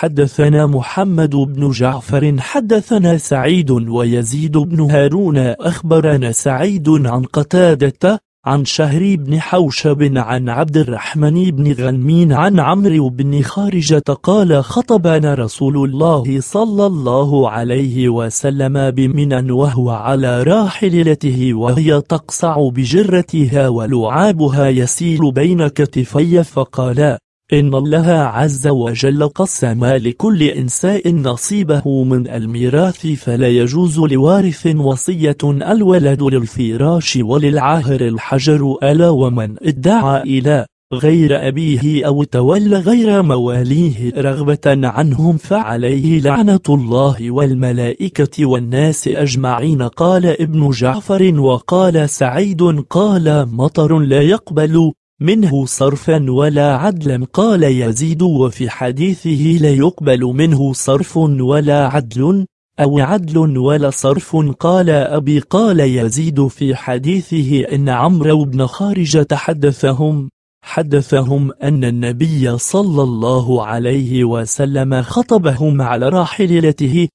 حدثنا محمد بن جعفر حدثنا سعيد ويزيد بن هارون أخبرنا سعيد عن قتادة عن شهري بن حوشب عن عبد الرحمن بن غنمين عن عمرو بن خارجة قال خطبنا رسول الله صلى الله عليه وسلم بمنى وهو على راحلته وهي تقصع بجرتها ولعابها يسيل بين كتفي فقال إن الله عز وجل قسم لكل إنسان نصيبه من الميراث فلا يجوز لوارث وصية الولد للفراش وللعاهر الحجر ألا ومن ادعى إلى غير أبيه أو تولى غير مواليه رغبة عنهم فعليه لعنة الله والملائكة والناس أجمعين قال ابن جعفر وقال سعيد قال مطر لا يقبل منه صرفا ولا عدلا قال يزيد وفي حديثه لا يقبل منه صرف ولا عدل أو عدل ولا صرف قال أبي قال يزيد في حديثه إن عمرو بن خارج تحدثهم حدثهم أن النبي صلى الله عليه وسلم خطبهم على راحلته